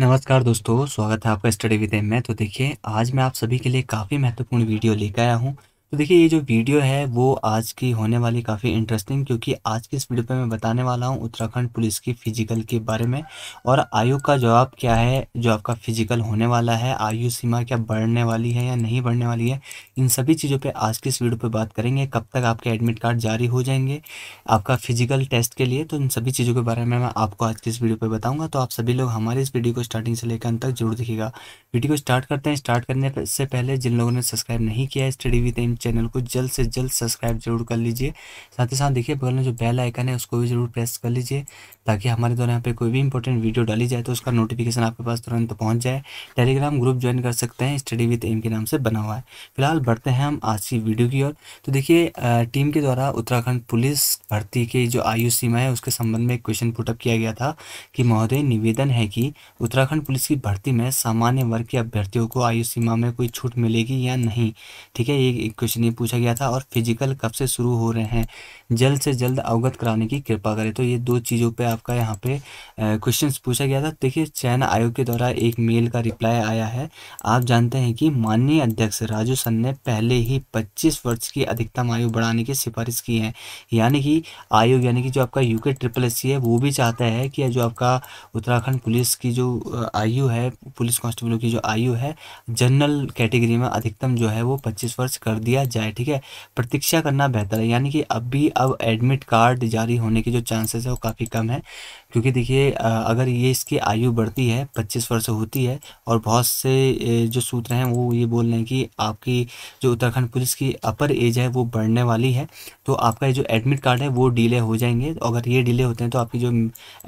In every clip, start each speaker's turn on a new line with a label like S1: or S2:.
S1: नमस्कार दोस्तों स्वागत है आपका स्टडी विद एम में तो देखिए आज मैं आप सभी के लिए काफ़ी महत्वपूर्ण वीडियो लेकर आया हूँ तो देखिए ये जो वीडियो है वो आज की होने वाली काफ़ी इंटरेस्टिंग क्योंकि आज के इस वीडियो पे मैं बताने वाला हूँ उत्तराखंड पुलिस की फिजिकल के बारे में और आयु का जवाब क्या है जो आपका फिजिकल होने वाला है आयु सीमा क्या बढ़ने वाली है या नहीं बढ़ने वाली है इन सभी चीज़ों पे आज की इस वीडियो पर बात करेंगे कब तक आपके एडमिट कार्ड जारी हो जाएंगे आपका फिजिकल टेस्ट के लिए तो इन सभी चीज़ों के बारे में मैं आपको आज की इस वीडियो पर बताऊँगा तो आप सभी लोग हमारे इस वीडियो को स्टार्टिंग से लेकर अंत तक जरूर देखिएगा वीडियो को स्टार्ट करते हैं स्टार्ट करने से पहले जिन लोगों ने सब्सक्राइब नहीं किया है स्टडी विद एम चैनल को जल्द से जल्द सब्सक्राइब जरूर कर लीजिए साथ ही साथ देखिए बगल में जो बेल आइकन है उसको भी जरूर प्रेस कर लीजिए ताकि हमारे द्वारा यहाँ पे कोई भी इंपॉर्टेंट वीडियो डाली जाए तो उसका नोटिफिकेशन आपके पास तुरंत तो पहुँच जाए टेलीग्राम ग्रुप ज्वाइन कर सकते हैं स्टडी विथ एम के नाम से बना हुआ है फिलहाल बढ़ते हैं हम आज की वीडियो की ओर तो देखिए टीम के द्वारा उत्तराखंड पुलिस भर्ती के जो आयु सीमा है उसके संबंध में एक क्वेश्चन पुटअप किया गया था कि महोदय निवेदन है कि उत्तराखंड पुलिस की भर्ती में सामान्य वर्ग के अभ्यर्थियों को आयु सीमा में कोई छूट मिलेगी या नहीं ठीक है ये क्वेश्चन ये पूछा गया था और फिजिकल कब से शुरू हो रहे हैं जल्द से जल्द अवगत कराने की कृपा करें तो ये दो चीज़ों पे आपका यहाँ पे क्वेश्चन पूछा गया था देखिए चयन आयोग के द्वारा एक मेल का रिप्लाई आया है आप जानते हैं कि माननीय अध्यक्ष राजू सन ने पहले ही पच्चीस वर्ष की अधिकतम आयु बढ़ाने की सिफारिश की है यानी कि आयोग यानी कि जो आपका यूके ट्रिपल एस है वो भी चाहता है कि जो आपका उत्तराखंड पुलिस की जो आयु है पुलिस कांस्टेबलों की जो आयु है जनरल कैटेगरी में अधिकतम जो है वो पच्चीस वर्ष कर दिया लिया जाए ठीक है प्रतीक्षा करना बेहतर है यानी कि अभी अब एडमिट कार्ड जारी होने के जो चांसेस है वो काफ़ी कम है क्योंकि देखिए अगर ये इसकी आयु बढ़ती है पच्चीस वर्ष होती है और बहुत से जो सूत्र हैं वो ये बोल रहे हैं कि आपकी जो उत्तराखंड पुलिस की अपर एज है वो बढ़ने वाली है तो आपका जो एडमिट कार्ड है वो डिले हो जाएंगे तो अगर ये डिले होते हैं तो आपकी जो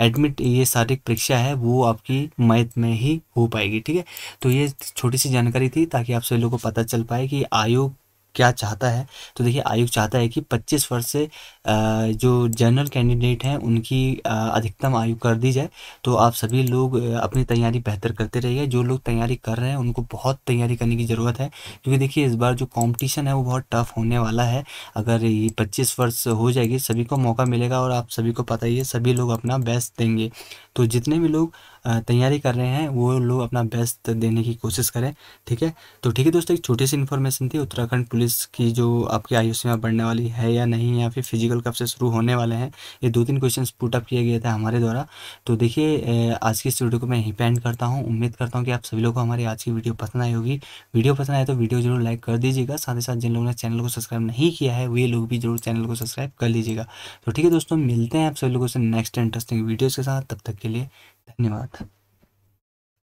S1: एडमिट ये शारीरिक परीक्षा है वो आपकी मई में ही हो पाएगी ठीक है तो ये छोटी सी जानकारी थी ताकि आप सभी लोगों को पता चल पाए कि आयु क्या चाहता है तो देखिए आयोग चाहता है कि 25 वर्ष से जो जनरल कैंडिडेट हैं उनकी अधिकतम आयु कर दी जाए तो आप सभी लोग अपनी तैयारी बेहतर करते रहिए जो लोग तैयारी कर रहे हैं उनको बहुत तैयारी करने की ज़रूरत है क्योंकि देखिए इस बार जो कॉम्पिटिशन है वो बहुत टफ होने वाला है अगर ये पच्चीस वर्ष हो जाएगी सभी को मौका मिलेगा और आप सभी को पता ही है सभी लोग अपना बेस्ट देंगे तो जितने भी लोग तैयारी कर रहे हैं वो लोग अपना बेस्ट देने की कोशिश करें ठीक है तो ठीक है दोस्तों एक छोटी सी इन्फॉर्मेशन थी उत्तराखंड पुलिस पुलिस की जो आपकी आयु सीमा बढ़ने वाली है या नहीं या फिर फिजिकल कब से शुरू होने वाले हैं ये दो तीन क्वेश्चन पुटअप किए गए थे हमारे द्वारा तो देखिए आज की इस वीडियो को मैं यहीं पेंड करता हूँ उम्मीद करता हूँ कि आप सभी लोग को हमारी आज की वीडियो पसंद आई होगी वीडियो पसंद आए तो वीडियो जरूर लाइक कर दीजिएगा साथ ही साथ जिन लोगों ने चैनल को सब्सक्राइब नहीं किया है वे लोग भी जरूर चैनल को सब्सक्राइब कर लीजिएगा तो ठीक है दोस्तों मिलते हैं आप सभी लोगों से नेक्स्ट इंटरेस्टिंग वीडियोज़ के साथ तब तक के लिए धन्यवाद